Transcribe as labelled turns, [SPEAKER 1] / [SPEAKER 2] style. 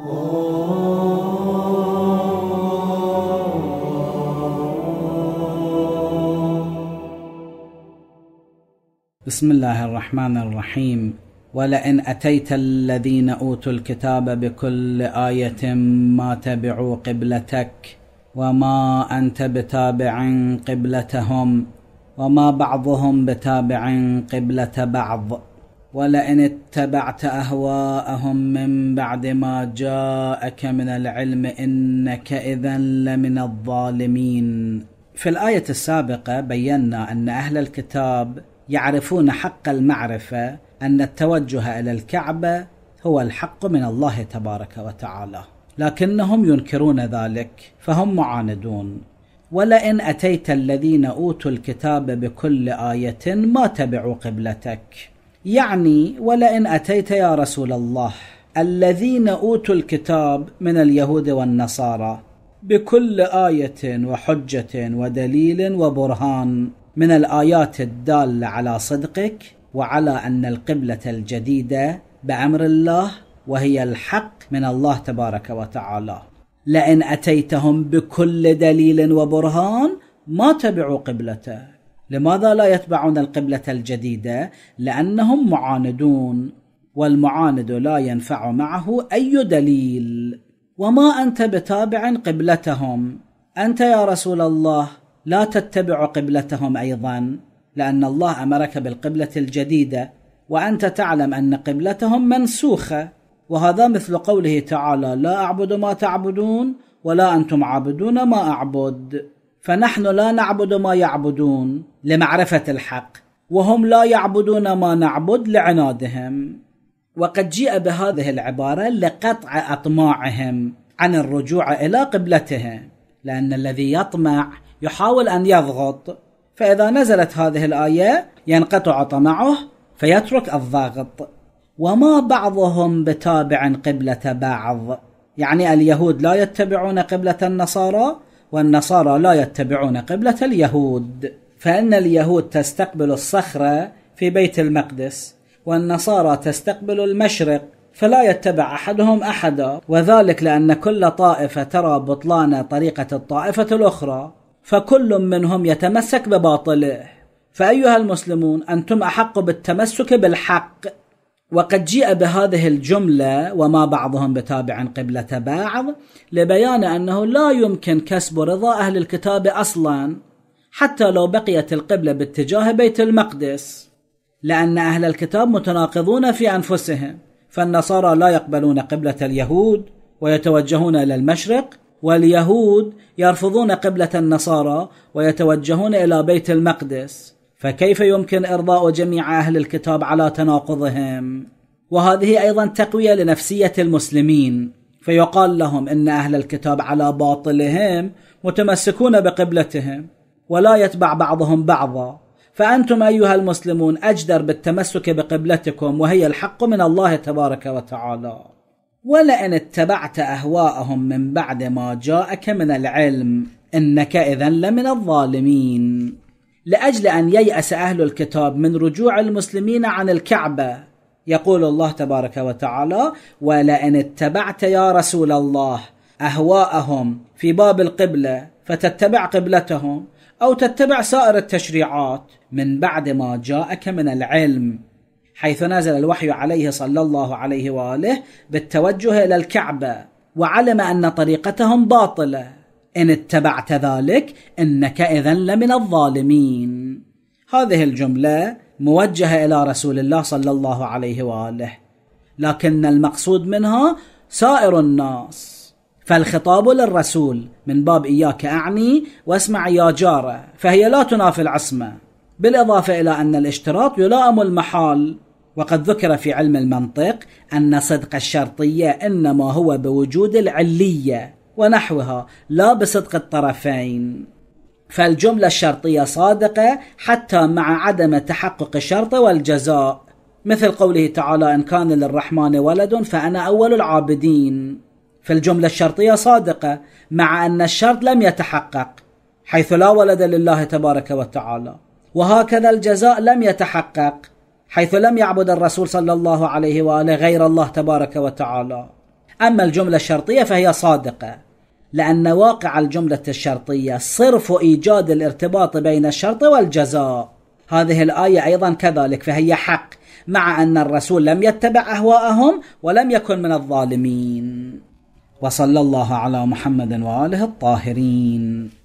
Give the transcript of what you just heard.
[SPEAKER 1] بسم الله الرحمن الرحيم ولئن اتيت الذين اوتوا الكتاب بكل ايه ما تبعوا قبلتك وما انت بتابع قبلتهم وما بعضهم بتابع قبله بعض ولئن اتبعت اهواءهم من بعد ما جاءك من العلم انك اذا لمن الظالمين في الايه السابقه بينا ان اهل الكتاب يعرفون حق المعرفه ان التوجه الى الكعبه هو الحق من الله تبارك وتعالى لكنهم ينكرون ذلك فهم معاندون ولئن اتيت الذين اوتوا الكتاب بكل ايه ما تبعوا قبلتك يعني ولئن اتيت يا رسول الله الذين اوتوا الكتاب من اليهود والنصارى بكل ايه وحجه ودليل وبرهان من الايات الداله على صدقك وعلى ان القبله الجديده بامر الله وهي الحق من الله تبارك وتعالى لئن اتيتهم بكل دليل وبرهان ما تبعوا قبلتك لماذا لا يتبعون القبلة الجديدة؟ لأنهم معاندون والمعاند لا ينفع معه أي دليل وما أنت بتابع قبلتهم أنت يا رسول الله لا تتبع قبلتهم أيضا لأن الله أمرك بالقبلة الجديدة وأنت تعلم أن قبلتهم منسوخة وهذا مثل قوله تعالى لا أعبد ما تعبدون ولا أنتم عابدون ما أعبد فنحن لا نعبد ما يعبدون لمعرفة الحق وهم لا يعبدون ما نعبد لعنادهم وقد جيء بهذه العبارة لقطع أطماعهم عن الرجوع إلى قبلته لأن الذي يطمع يحاول أن يضغط فإذا نزلت هذه الآية ينقطع طمعه فيترك الضغط وما بعضهم بتابع قبلة بعض يعني اليهود لا يتبعون قبلة النصارى والنصارى لا يتبعون قبلة اليهود فإن اليهود تستقبل الصخرة في بيت المقدس والنصارى تستقبل المشرق فلا يتبع أحدهم أحدا وذلك لأن كل طائفة ترى بطلان طريقة الطائفة الأخرى فكل منهم يتمسك بباطله فأيها المسلمون أنتم أحق بالتمسك بالحق وقد جيء بهذه الجملة وما بعضهم بتابع قبلة بعض لبيان أنه لا يمكن كسب رضا أهل الكتاب أصلا حتى لو بقيت القبلة باتجاه بيت المقدس لأن أهل الكتاب متناقضون في أنفسهم فالنصارى لا يقبلون قبلة اليهود ويتوجهون إلى المشرق واليهود يرفضون قبلة النصارى ويتوجهون إلى بيت المقدس فكيف يمكن ارضاء جميع اهل الكتاب على تناقضهم وهذه ايضا تقويه لنفسيه المسلمين فيقال لهم ان اهل الكتاب على باطلهم متمسكون بقبلتهم ولا يتبع بعضهم بعضا فانتم ايها المسلمون اجدر بالتمسك بقبلتكم وهي الحق من الله تبارك وتعالى ولئن اتبعت اهواءهم من بعد ما جاءك من العلم انك اذا لمن الظالمين لاجل ان ييأس اهل الكتاب من رجوع المسلمين عن الكعبه يقول الله تبارك وتعالى ولئن اتبعت يا رسول الله اهواءهم في باب القبله فتتبع قبلتهم او تتبع سائر التشريعات من بعد ما جاءك من العلم حيث نزل الوحي عليه صلى الله عليه واله بالتوجه الى الكعبه وعلم ان طريقتهم باطله إن اتبعت ذلك إنك إذا لمن الظالمين هذه الجملة موجهة إلى رسول الله صلى الله عليه وآله لكن المقصود منها سائر الناس فالخطاب للرسول من باب إياك أعني واسمع يا جارة فهي لا تنافي العصمة بالإضافة إلى أن الاشتراط يلائم المحال وقد ذكر في علم المنطق أن صدق الشرطية إنما هو بوجود العلية ونحوها لا بصدق الطرفين فالجملة الشرطية صادقة حتى مع عدم تحقق الشرط والجزاء مثل قوله تعالى إن كان للرحمن ولد فأنا أول العابدين فالجملة الشرطية صادقة مع أن الشرط لم يتحقق حيث لا ولد لله تبارك وتعالى وهكذا الجزاء لم يتحقق حيث لم يعبد الرسول صلى الله عليه واله غير الله تبارك وتعالى أما الجملة الشرطية فهي صادقة لأن واقع الجملة الشرطية صرف إيجاد الارتباط بين الشرط والجزاء هذه الآية أيضا كذلك فهي حق مع أن الرسول لم يتبع أهواءهم ولم يكن من الظالمين وصلى الله على محمد وآله الطاهرين